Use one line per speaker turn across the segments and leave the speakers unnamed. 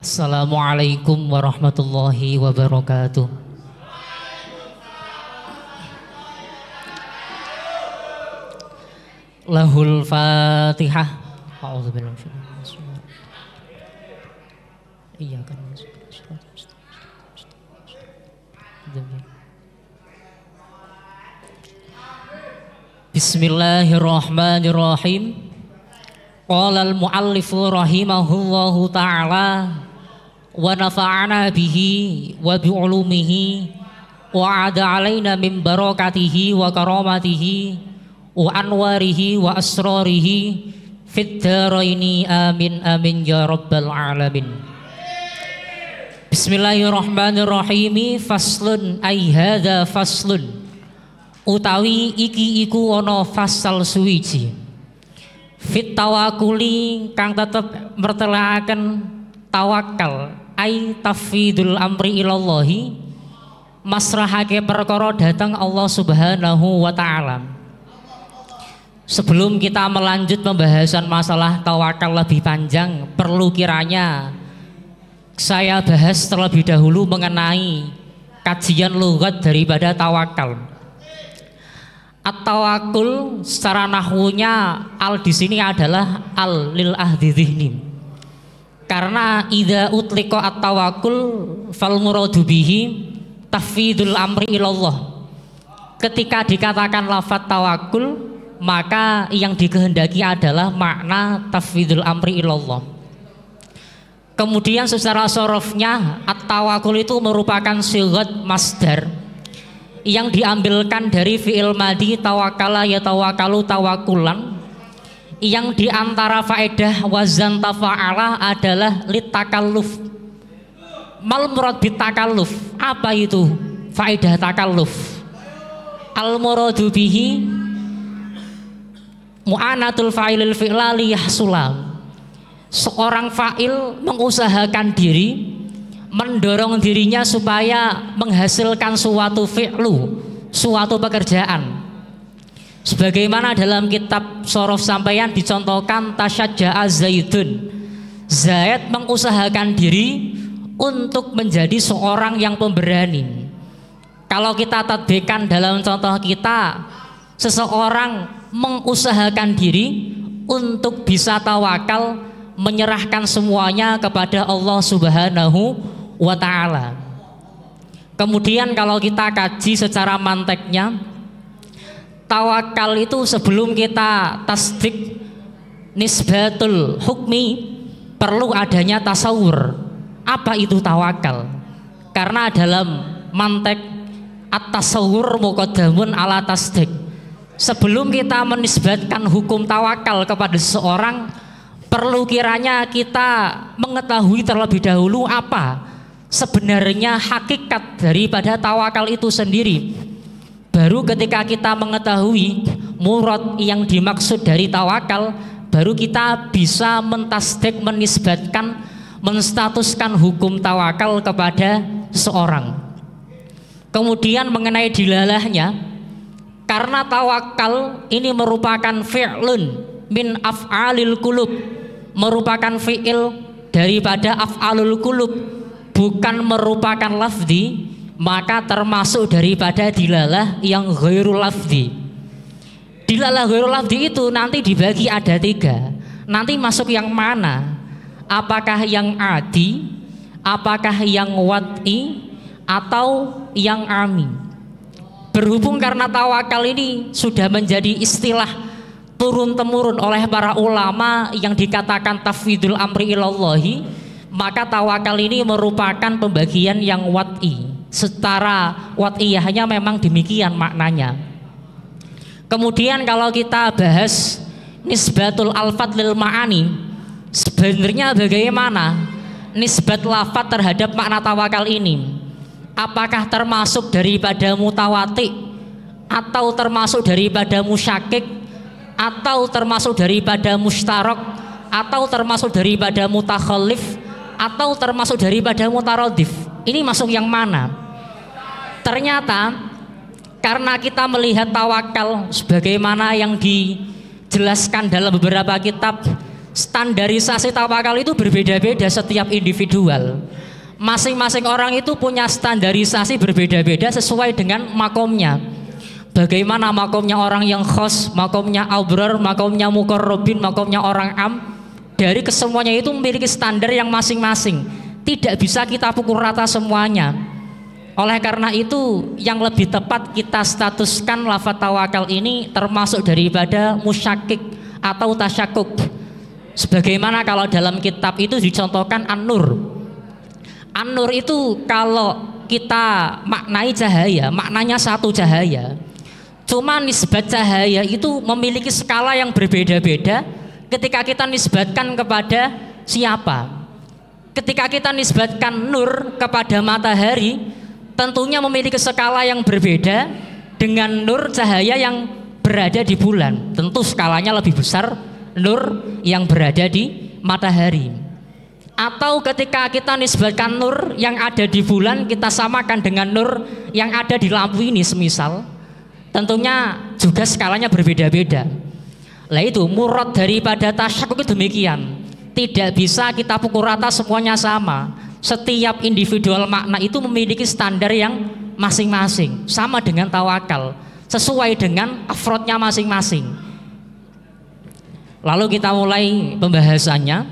Assalamualaikum warahmatullahi wabarakatuh. Lahul Fatihah. A'udzu billahi Iya, kan, ya. Bismillahirrahmanirrahim Qala al-muallifu rahimahullahu ta'ala Wa nafa'ana bihi wa bi'ulumihi Wa ada alaina min barakatihi wa karamatihi Wa anwarihi wa asrarihi Fit amin amin ya rabbal alamin Amin Bismillahirrahmanirrahim faslun ai hadza faslun utawi iki iku ono fasal suwiji fit tawakuli kang tetep mertelaaken tawakal ay tafidul amri ilallahi masrahake perkara datang Allah Subhanahu wa taala Sebelum kita melanjut pembahasan masalah tawakal lebih panjang, perlu kiranya saya bahas terlebih dahulu mengenai kajian lugat daripada tawakal. At-tawakul secara nahwunya al di sini adalah al lil ahdi dhihnim. Karena idza utliqa at-tawakul fal muradu bihi amri ilallah. Ketika dikatakan lafat tawakul maka yang dikehendaki adalah makna tafidul amri ilallah Kemudian secara sorofnya at-tawakul itu merupakan silat masdar yang diambilkan dari fi'il madi tawakala ya tawakalu tawakulan yang diantara faedah wazan tafa'ala adalah litakalluf mal murad bitakalluf apa itu faedah takalluf al muradu bihi mu'anatul fa'ilil fi'lali yahsulam seorang fa'il mengusahakan diri mendorong dirinya supaya menghasilkan suatu fi'lu suatu pekerjaan sebagaimana dalam kitab sorof sampaian dicontohkan tasyajaa zaidun Zaid mengusahakan diri untuk menjadi seorang yang pemberani kalau kita tatbekan dalam contoh kita seseorang mengusahakan diri untuk bisa tawakal menyerahkan semuanya kepada Allah Subhanahu wa taala. Kemudian kalau kita kaji secara manteknya tawakal itu sebelum kita tasdik nisbatul hukmi perlu adanya tasawur. Apa itu tawakal? Karena dalam mantek at-tasawur muqaddamun ala tasdik. Sebelum kita menisbatkan hukum tawakal kepada seseorang, perlu kiranya kita mengetahui terlebih dahulu apa sebenarnya hakikat daripada tawakal itu sendiri. Baru ketika kita mengetahui murad yang dimaksud dari tawakal, baru kita bisa mentasdek menisbatkan menstatuskan hukum tawakal kepada seorang. Kemudian mengenai dilalahnya, karena tawakal ini merupakan fi'lun min af'alil kulub merupakan fiil daripada af'alul kulub bukan merupakan lafdi maka termasuk daripada dilalah yang ghairul lafdi dilalah ghairul lafdi itu nanti dibagi ada tiga nanti masuk yang mana apakah yang adi apakah yang wati atau yang ami berhubung karena tawakal ini sudah menjadi istilah turun-temurun oleh para ulama yang dikatakan tafwidul amri ilallahi maka tawakal ini merupakan pembagian yang wat'i secara wat'iyahnya memang demikian maknanya kemudian kalau kita bahas nisbatul alfat lil ma'ani sebenarnya bagaimana nisbat lafat terhadap makna tawakal ini apakah termasuk daripada mutawatik atau termasuk daripada musyakik atau termasuk daripada mustarok atau termasuk daripada mutakhalif atau termasuk daripada mutarodif ini masuk yang mana ternyata karena kita melihat tawakal sebagaimana yang dijelaskan dalam beberapa kitab standarisasi tawakal itu berbeda-beda setiap individual masing-masing orang itu punya standarisasi berbeda-beda sesuai dengan makomnya Bagaimana makomnya orang yang khos, makomnya abrar, makomnya Robin, makomnya orang am Dari kesemuanya itu memiliki standar yang masing-masing Tidak bisa kita pukul rata semuanya Oleh karena itu yang lebih tepat kita statuskan lafat tawakal ini termasuk daripada musyakik atau tasyakuk Sebagaimana kalau dalam kitab itu dicontohkan an-nur An-nur itu kalau kita maknai cahaya, maknanya satu cahaya Cuma nisbat cahaya itu memiliki skala yang berbeda-beda ketika kita nisbatkan kepada siapa. Ketika kita nisbatkan nur kepada matahari, tentunya memiliki skala yang berbeda dengan nur cahaya yang berada di bulan. Tentu skalanya lebih besar nur yang berada di matahari. Atau ketika kita nisbatkan nur yang ada di bulan, kita samakan dengan nur yang ada di lampu ini semisal Tentunya juga skalanya berbeda-beda. Lah itu murad daripada tasyakuk itu demikian. Tidak bisa kita pukul rata semuanya sama. Setiap individual makna itu memiliki standar yang masing-masing. Sama dengan tawakal. Sesuai dengan afrodnya masing-masing. Lalu kita mulai pembahasannya.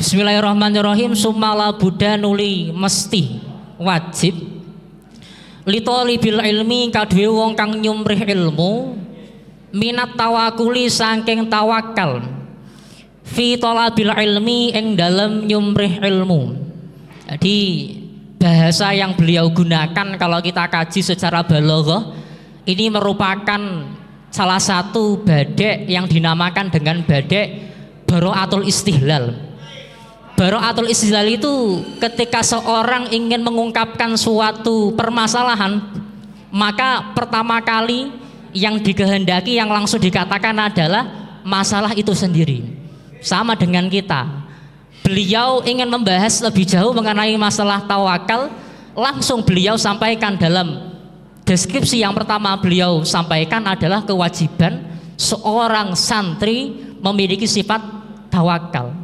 Bismillahirrahmanirrahim. Sumala Buddha nuli mesti wajib litoli bil ilmi kadwe wong kang nyumrih ilmu minat tawakuli sangking tawakal fi bil ilmi ing dalam nyumrih ilmu jadi bahasa yang beliau gunakan kalau kita kaji secara balogoh ini merupakan salah satu badek yang dinamakan dengan badek baro'atul istihlal Baro'atul istidlal itu ketika seorang ingin mengungkapkan suatu permasalahan maka pertama kali yang dikehendaki yang langsung dikatakan adalah masalah itu sendiri sama dengan kita beliau ingin membahas lebih jauh mengenai masalah tawakal langsung beliau sampaikan dalam deskripsi yang pertama beliau sampaikan adalah kewajiban seorang santri memiliki sifat tawakal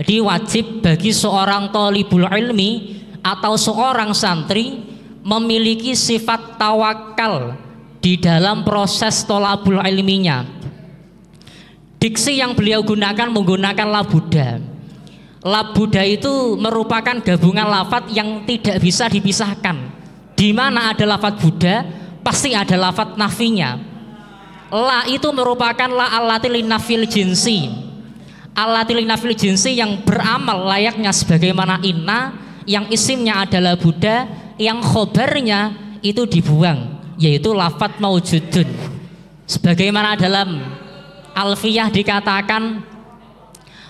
jadi wajib bagi seorang tolibul ilmi atau seorang santri memiliki sifat tawakal di dalam proses tolabul ilminya. Diksi yang beliau gunakan menggunakan labuda. Labuda itu merupakan gabungan lafat yang tidak bisa dipisahkan. Di mana ada lafat Buddha, pasti ada lafat nafinya. La itu merupakan la alatilin nafil jinsi Allah nafil jinsi yang beramal layaknya sebagaimana inna yang isimnya adalah Buddha yang khobarnya itu dibuang yaitu lafat maujudun sebagaimana dalam alfiyah dikatakan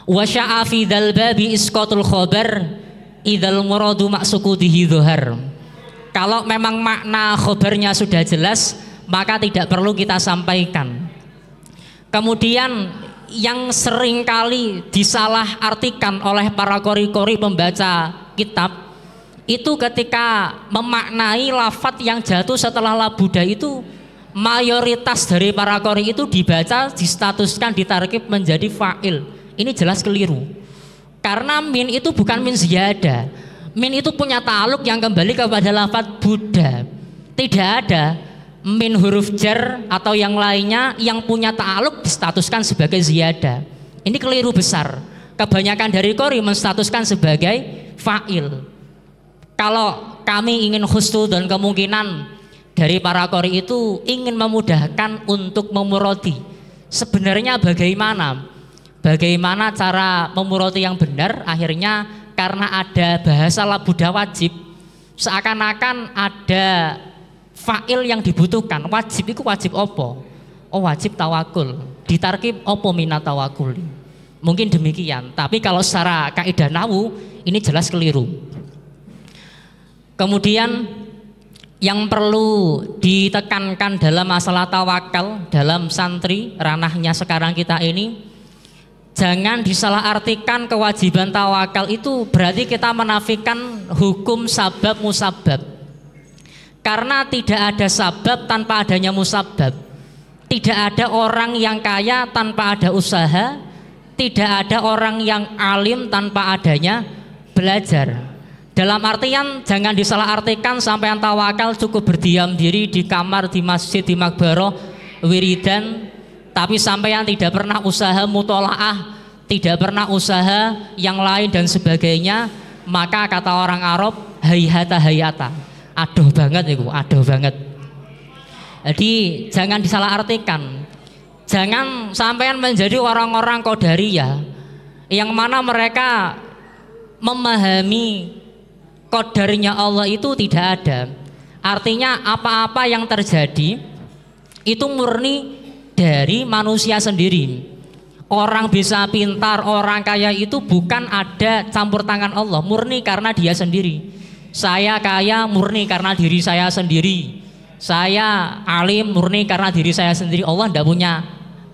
wasya'a fi babi iskotul khobar idal muradu maksukudihi dhuhar kalau memang makna khobarnya sudah jelas maka tidak perlu kita sampaikan kemudian yang seringkali disalahartikan oleh para kori-kori pembaca kitab itu ketika memaknai lafat yang jatuh setelah labuda itu mayoritas dari para kori itu dibaca, distatuskan, ditarkib menjadi fa'il. Ini jelas keliru. Karena min itu bukan min ziyada. Min itu punya taluk yang kembali kepada lafat Buddha. Tidak ada min huruf jar atau yang lainnya yang punya ta'aluk statuskan sebagai ziyada. Ini keliru besar. Kebanyakan dari kori menstatuskan sebagai fa'il. Kalau kami ingin khustu dan kemungkinan dari para kori itu ingin memudahkan untuk memuroti. Sebenarnya bagaimana? Bagaimana cara memuroti yang benar? Akhirnya karena ada bahasa labudah wajib, seakan-akan ada Fa'il yang dibutuhkan, wajib itu wajib opo? Oh wajib tawakul. Ditarkib opo minat tawakul. Mungkin demikian. Tapi kalau secara kaidah nawu ini jelas keliru. Kemudian yang perlu ditekankan dalam masalah tawakal dalam santri ranahnya sekarang kita ini jangan disalahartikan kewajiban tawakal itu berarti kita menafikan hukum sabab musabab karena tidak ada sabab tanpa adanya musabab. Tidak ada orang yang kaya tanpa ada usaha. Tidak ada orang yang alim tanpa adanya belajar. Dalam artian jangan disalahartikan sampai yang tawakal cukup berdiam diri di kamar, di masjid, di makbaroh, wiridan. Tapi sampai yang tidak pernah usaha mutolaah, tidak pernah usaha yang lain dan sebagainya. Maka kata orang Arab, hayata hayata aduh banget itu aduh banget jadi jangan disalahartikan jangan sampean menjadi orang-orang ya yang mana mereka memahami kodarnya Allah itu tidak ada artinya apa-apa yang terjadi itu murni dari manusia sendiri orang bisa pintar, orang kaya itu bukan ada campur tangan Allah, murni karena dia sendiri. Saya kaya murni karena diri saya sendiri. Saya alim murni karena diri saya sendiri. Allah tidak punya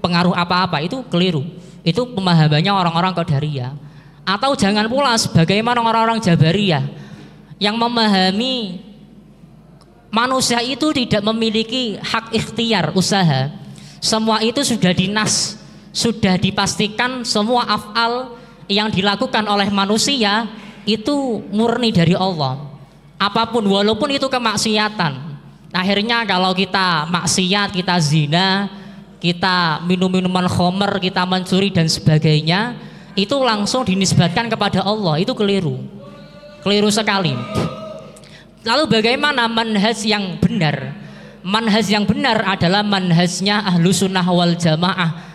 pengaruh apa-apa. Itu keliru. Itu pemahamannya orang-orang Qadariyah. Atau jangan pula sebagaimana orang-orang Jabariyah yang memahami manusia itu tidak memiliki hak ikhtiar usaha. Semua itu sudah dinas, sudah dipastikan semua afal yang dilakukan oleh manusia itu murni dari Allah apapun walaupun itu kemaksiatan. Akhirnya kalau kita maksiat, kita zina, kita minum minuman khomer, kita mencuri dan sebagainya, itu langsung dinisbatkan kepada Allah. Itu keliru. Keliru sekali. Lalu bagaimana manhaj yang benar? Manhaj yang benar adalah manhajnya ahlu sunnah wal jamaah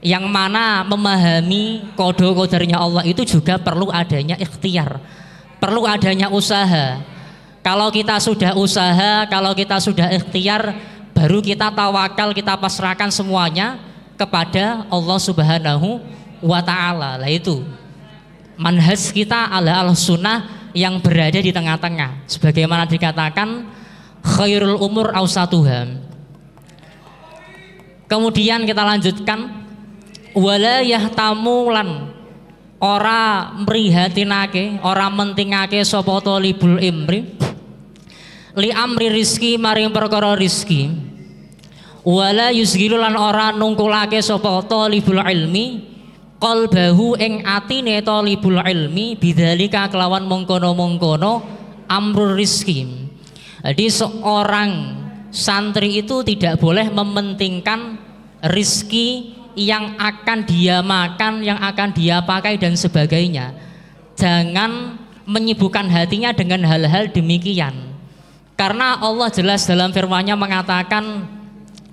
yang mana memahami kode kodernya Allah itu juga perlu adanya ikhtiar, perlu adanya usaha, kalau kita sudah usaha, kalau kita sudah ikhtiar, baru kita tawakal, kita pasrahkan semuanya kepada Allah Subhanahu wa taala. Lah itu manhaj kita ala al sunnah yang berada di tengah-tengah. Sebagaimana dikatakan khairul umur ausatuha. Kemudian kita lanjutkan wala yahtamu lan ora mrihatinake, ora mentingake sopoto libul imri li amri rizki maring perkara rizki wala yusgilu lan ora nungkulake sapa talibul ilmi qalbahu ing atine talibul ilmi bidzalika kelawan mongkono mongkono amru rizki jadi seorang santri itu tidak boleh mementingkan rizki yang akan dia makan, yang akan dia pakai dan sebagainya. Jangan menyibukkan hatinya dengan hal-hal demikian karena Allah jelas dalam firman-Nya mengatakan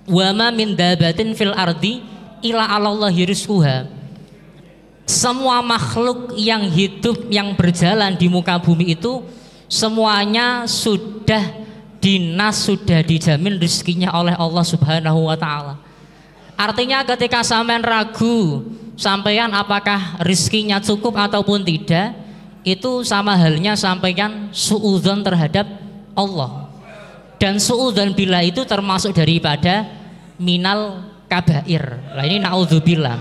ma min dabatin fil ardi ila Allah Semua makhluk yang hidup yang berjalan di muka bumi itu semuanya sudah dinas sudah dijamin rezekinya oleh Allah Subhanahu wa taala. Artinya ketika sampean ragu sampean apakah rezekinya cukup ataupun tidak, itu sama halnya sampaikan suudzon terhadap Allah dan suudzon bila itu termasuk daripada minal kabair lah ini naudzubillah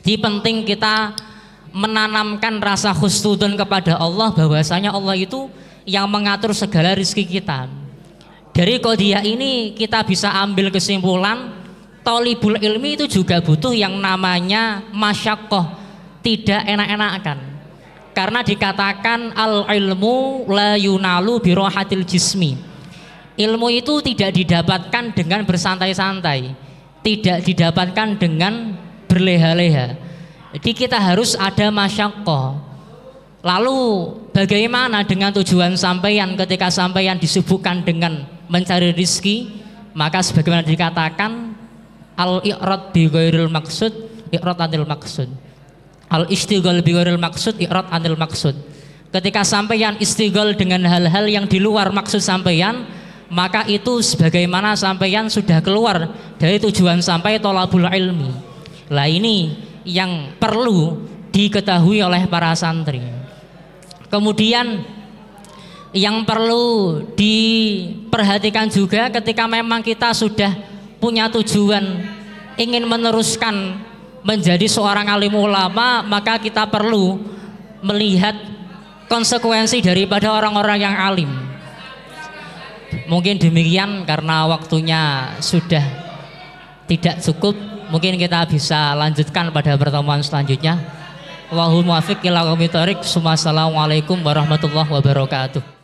di penting kita menanamkan rasa khusnudon kepada Allah bahwasanya Allah itu yang mengatur segala rizki kita dari kodia ini kita bisa ambil kesimpulan tolibul ilmi itu juga butuh yang namanya masyakoh tidak enak-enakan karena dikatakan al ilmu la yunalu birohatil jismi. Ilmu itu tidak didapatkan dengan bersantai-santai, tidak didapatkan dengan berleha-leha. Jadi kita harus ada masyakoh. Lalu bagaimana dengan tujuan sampaian ketika sampaian disibukkan dengan mencari rizki? Maka sebagaimana dikatakan al-i'rad bi ghairil maksud, i'rad anil maksud Al istighol biwaril maksud irat anil maksud. Ketika sampeyan istighol dengan hal-hal yang di luar maksud sampeyan, maka itu sebagaimana sampeyan sudah keluar dari tujuan sampai tolabul ilmi. Lah ini yang perlu diketahui oleh para santri. Kemudian yang perlu diperhatikan juga ketika memang kita sudah punya tujuan ingin meneruskan menjadi seorang alim ulama maka kita perlu melihat konsekuensi daripada orang-orang yang alim mungkin demikian karena waktunya sudah tidak cukup mungkin kita bisa lanjutkan pada pertemuan selanjutnya wahul warahmatullahi wabarakatuh